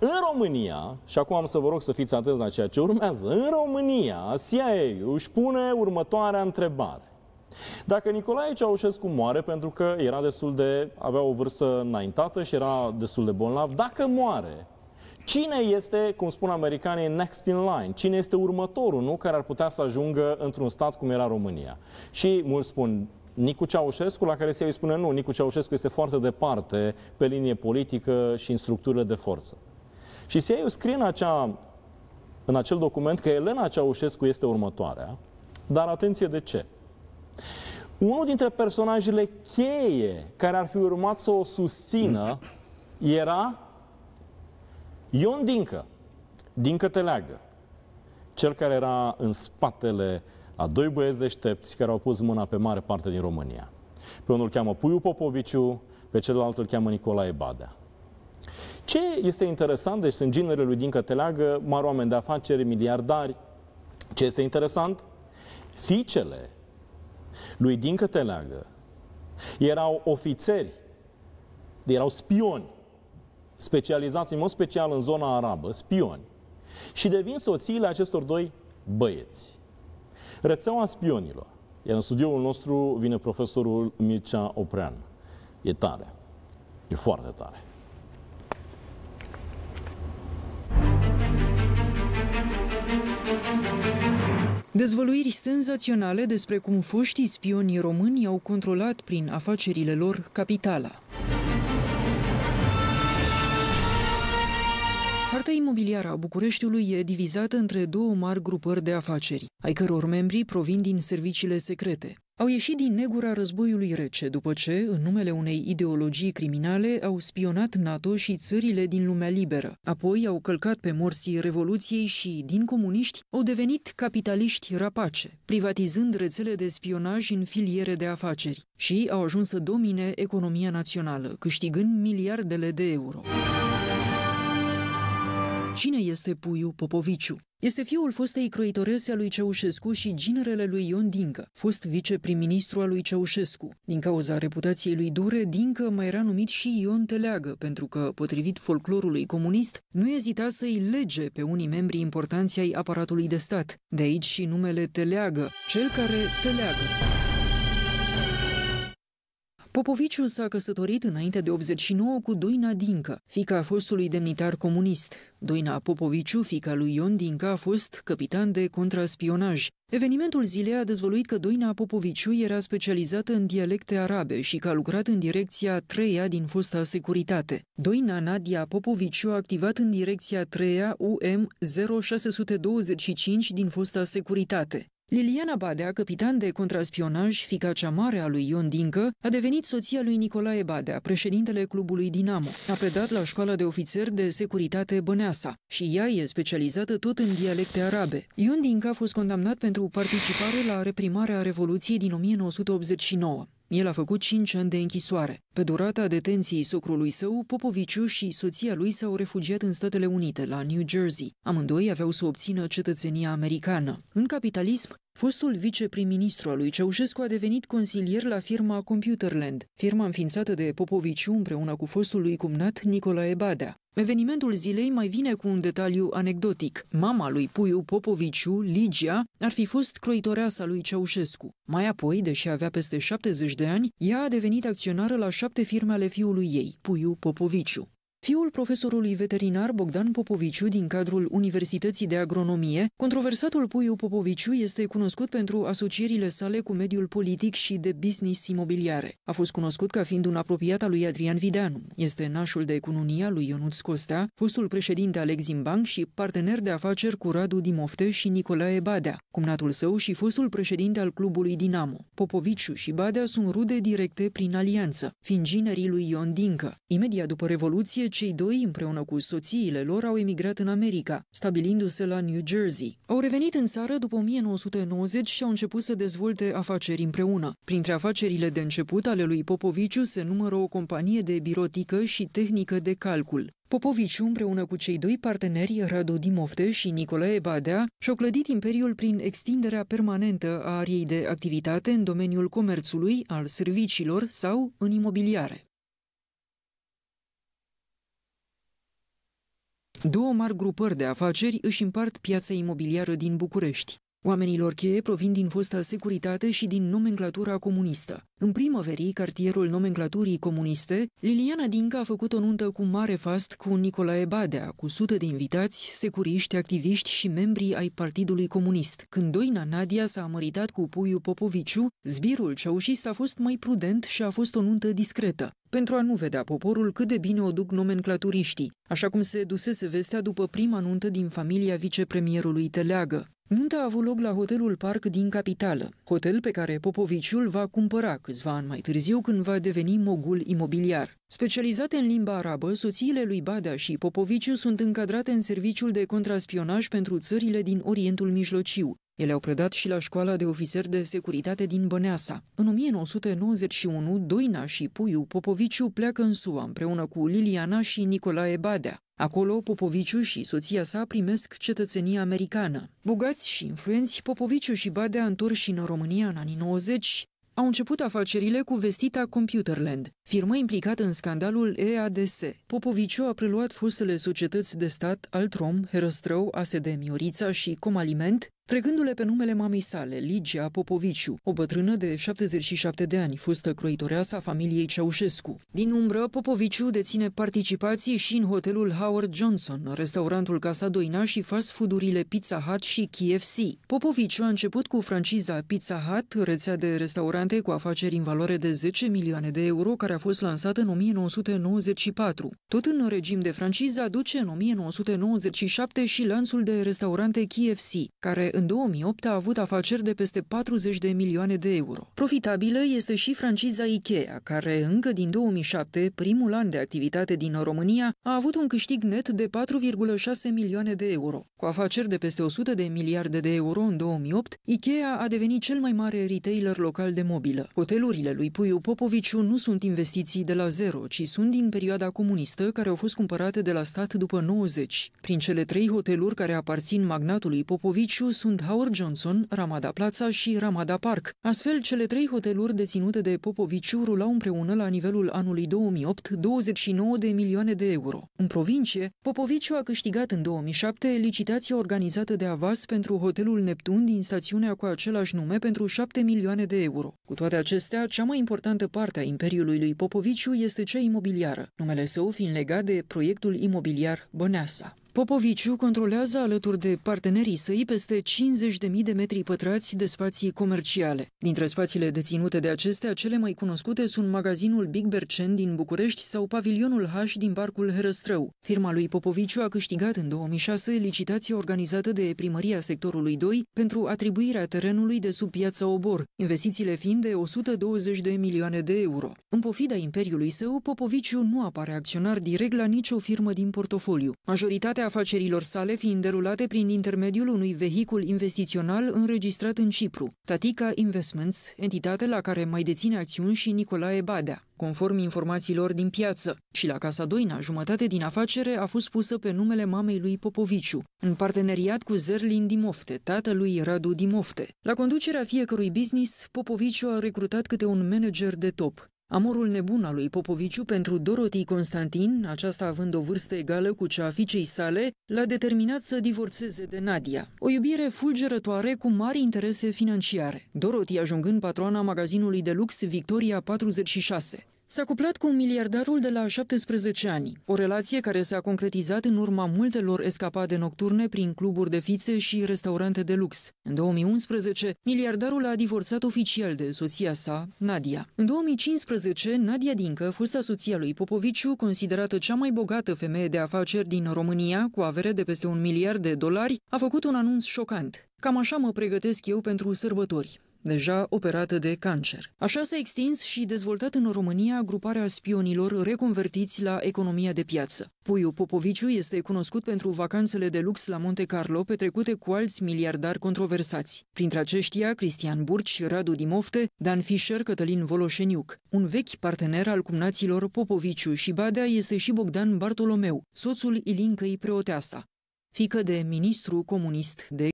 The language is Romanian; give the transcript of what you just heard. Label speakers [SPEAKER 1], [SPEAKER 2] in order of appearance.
[SPEAKER 1] În România, și acum am să vă rog să fiți atenți la ceea ce urmează, în România CIA își pune următoarea întrebare. Dacă Nicolae Ceaușescu moare pentru că era destul de, avea o vârstă înaintată și era destul de bolnav, dacă moare, Cine este, cum spun americanii, next in line? Cine este următorul, nu? Care ar putea să ajungă într-un stat cum era România? Și mulți spun Nicu Ceaușescu, la care se îi spune nu, Nicu Ceaușescu este foarte departe pe linie politică și în structurile de forță. Și CIA scrie în, acea, în acel document că Elena Ceaușescu este următoarea, dar atenție de ce. Unul dintre personajele cheie care ar fi urmat să o susțină era Ion Dincă, Dincă Teleagă, cel care era în spatele a doi băieți deștepți care au pus mâna pe mare parte din România. Pe unul îl cheamă Puiu Popoviciu, pe celălalt îl cheamă Nicolae Badea. Ce este interesant, deci sunt ginerele lui Dincă Teleagă, mari oameni de afaceri, miliardari. Ce este interesant? Fiicele lui Dincă Teleagă erau ofițeri, erau spioni, specializați în mod special în zona arabă, spioni, și devin soțiile acestor doi băieți. Rețeaua spionilor. Iar în studioul nostru vine profesorul Mircea Oprean. E tare. E foarte tare.
[SPEAKER 2] Dezvăluiri senzaționale despre cum foștii spionii români au controlat prin afacerile lor capitala. Harta imobiliară a Bucureștiului e divizată între două mari grupări de afaceri, ai căror membrii provin din serviciile secrete. Au ieșit din negura războiului rece după ce, în numele unei ideologii criminale, au spionat NATO și țările din lumea liberă. Apoi au călcat pe morții Revoluției și, din comuniști, au devenit capitaliști rapace, privatizând rețele de spionaj în filiere de afaceri și au ajuns să domine economia națională, câștigând miliardele de euro. Cine este Puiu Popoviciu? Este fiul fostei croitorese a lui Ceaușescu și ginerele lui Ion Dincă, fost viceprim-ministru al lui Ceaușescu. Din cauza reputației lui dure, Dincă mai era numit și Ion Teleagă, pentru că, potrivit folclorului comunist, nu ezita să-i lege pe unii membri importanții ai aparatului de stat. De aici și numele Teleagă, cel care teleagă. Popoviciu s-a căsătorit înainte de 89 cu Doina Dincă, fica fostului demnitar comunist. Doina Popoviciu, fica lui Ion Dincă, a fost capitan de contraspionaj. Evenimentul zilei a dezvăluit că Doina Popoviciu era specializată în dialecte arabe și că a lucrat în direcția 3 din fosta securitate. Doina Nadia Popoviciu a activat în direcția 3 UM 0625 din fosta securitate. Liliana Badea, capitan de contraspionaj, fica cea mare a lui Ion Dincă, a devenit soția lui Nicolae Badea, președintele clubului Dinamo. A predat la școala de ofițeri de securitate Băneasa și ea e specializată tot în dialecte arabe. Ion Dincă a fost condamnat pentru participare la reprimarea Revoluției din 1989. El a făcut 5 ani de închisoare. Pe durata detenției socrului său, Popoviciu și soția lui s-au refugiat în Statele Unite, la New Jersey. Amândoi aveau să obțină cetățenia americană. În capitalism, Fostul viceprim-ministru al lui Ceaușescu a devenit consilier la firma Computerland, firma înființată de Popoviciu împreună cu fostul lui cumnat Nicolae Badea. Evenimentul zilei mai vine cu un detaliu anecdotic. Mama lui Puiu Popoviciu, Ligia, ar fi fost croitoreasa lui Ceaușescu. Mai apoi, deși avea peste 70 de ani, ea a devenit acționară la șapte firme ale fiului ei, Puiu Popoviciu. Fiul profesorului veterinar Bogdan Popoviciu din cadrul Universității de Agronomie, controversatul Puiu Popoviciu este cunoscut pentru asocierile sale cu mediul politic și de business imobiliare. A fost cunoscut ca fiind un apropiat al lui Adrian Videanu. Este nașul de economia lui Ionut Costea, fostul președinte al Exim Bank și partener de afaceri cu Radu Dimofte și Nicolae Badea, cumnatul său și fostul președinte al clubului Dinamo. Popoviciu și Badea sunt rude directe prin alianță, fiind ginerii lui Ion Dincă. Imediat după Revoluție, cei doi, împreună cu soțiile lor, au emigrat în America, stabilindu-se la New Jersey. Au revenit în țară după 1990 și au început să dezvolte afaceri împreună. Printre afacerile de început ale lui Popoviciu se numără o companie de birotică și tehnică de calcul. Popoviciu, împreună cu cei doi parteneri, Radu Dimofte și Nicolae Badea, și-au clădit imperiul prin extinderea permanentă a ariei de activitate în domeniul comerțului, al serviciilor sau în imobiliare. Două mari grupări de afaceri își împart piața imobiliară din București. Oamenilor cheie provin din fosta securitate și din nomenclatura comunistă. În primăverii, cartierul nomenclaturii comuniste, Liliana Dinca a făcut o nuntă cu mare fast cu Nicolae Badea, cu sute de invitați, securiști, activiști și membrii ai Partidului Comunist. Când Doina Nadia s-a măritat cu Puiu Popoviciu, zbirul ceaușist a fost mai prudent și a fost o nuntă discretă pentru a nu vedea poporul cât de bine o duc nomenclaturiștii, așa cum se dusese vestea după prima nuntă din familia vicepremierului Teleagă. Nunta a avut loc la hotelul Parc din capitală, hotel pe care Popoviciul va cumpăra câțiva ani mai târziu când va deveni mogul imobiliar. Specializate în limba arabă, soțiile lui Badea și Popoviciu sunt încadrate în serviciul de contraspionaj pentru țările din Orientul Mijlociu. Ele au predat și la școala de ofițeri de securitate din Băneasa. În 1991, Doina și Puiu Popoviciu pleacă în SUA împreună cu Liliana și Nicolae Badea. Acolo, Popoviciu și soția sa primesc cetățenia americană. Bogați și influenți, Popoviciu și Badea întorși în România în anii 90, au început afacerile cu vestita Computerland, firmă implicată în scandalul EADS. Popoviciu a preluat fostele societăți de stat Altrom, Herăstrău, ASD Miorița și Comaliment, Trecându-le pe numele mamei sale, Ligia Popoviciu, o bătrână de 77 de ani, fostă croitoreasa a familiei Ceaușescu. Din umbră, Popoviciu deține participații și în hotelul Howard Johnson, restaurantul Casa Doina și fast foodurile Pizza Hut și KFC. Popoviciu a început cu franciza Pizza Hut, rețea de restaurante cu afaceri în valoare de 10 milioane de euro, care a fost lansată în 1994. Tot în regim de franciză aduce în 1997 și lanțul de restaurante KFC, care în 2008 a avut afaceri de peste 40 de milioane de euro. Profitabilă este și franciza Ikea, care încă din 2007, primul an de activitate din România, a avut un câștig net de 4,6 milioane de euro. Cu afaceri de peste 100 de miliarde de euro în 2008, Ikea a devenit cel mai mare retailer local de mobilă. Hotelurile lui Puiu Popoviciu nu sunt investiții de la zero, ci sunt din perioada comunistă care au fost cumpărate de la stat după 90. Prin cele trei hoteluri care aparțin magnatului Popoviciu sunt sunt Howard Johnson, Ramada Plaza și Ramada Park. Astfel, cele trei hoteluri deținute de Popoviciu rulau împreună la nivelul anului 2008 29 de milioane de euro. În provincie, Popoviciu a câștigat în 2007 licitația organizată de Avas pentru hotelul Neptun din stațiunea cu același nume pentru 7 milioane de euro. Cu toate acestea, cea mai importantă parte a imperiului lui Popoviciu este cea imobiliară, numele său fiind legat de proiectul imobiliar Băneasa. Popoviciu controlează alături de partenerii săi peste 50.000 de metri pătrați de spații comerciale. Dintre spațiile deținute de acestea, cele mai cunoscute sunt magazinul Big Bercen din București sau pavilionul H din Parcul Herăstrău. Firma lui Popoviciu a câștigat în 2006 licitația organizată de primăria sectorului 2 pentru atribuirea terenului de sub piața Obor, investițiile fiind de 120 de milioane de euro. În pofida imperiului său, Popoviciu nu apare acționar direct la nicio firmă din portofoliu. Majoritatea majoritatea afacerilor sale fiind derulate prin intermediul unui vehicul investițional înregistrat în Cipru, Tatica Investments, entitate la care mai deține acțiuni și Nicolae Badea, conform informațiilor din piață. Și la Casa Doina, jumătate din afacere a fost pusă pe numele mamei lui Popoviciu, în parteneriat cu Zerlin Dimofte, tatălui Radu Dimofte. La conducerea fiecărui business, Popoviciu a recrutat câte un manager de top, Amorul nebun al lui Popoviciu pentru Dorotii Constantin, aceasta având o vârstă egală cu cea a fiicei sale, l-a determinat să divorțeze de Nadia. O iubire fulgerătoare cu mari interese financiare. Dorotii ajungând patroana magazinului de lux Victoria 46. S-a cuplat cu un miliardarul de la 17 ani, o relație care s-a concretizat în urma multelor escapade nocturne prin cluburi de fițe și restaurante de lux. În 2011, miliardarul a divorțat oficial de soția sa, Nadia. În 2015, Nadia Dincă, fosta soția lui Popoviciu, considerată cea mai bogată femeie de afaceri din România, cu avere de peste un miliard de dolari, a făcut un anunț șocant. Cam așa mă pregătesc eu pentru sărbători deja operată de cancer. Așa s-a extins și dezvoltat în România gruparea spionilor reconvertiți la economia de piață. Puiu Popoviciu este cunoscut pentru vacanțele de lux la Monte Carlo petrecute cu alți miliardari controversați. Printre aceștia, Cristian Burci, Radu Dimofte, Dan Fischer, Cătălin Voloșeniuc. Un vechi partener al cumnaților Popoviciu și Badea este și Bogdan Bartolomeu, soțul Ilincăi Preoteasa, fică de ministru comunist de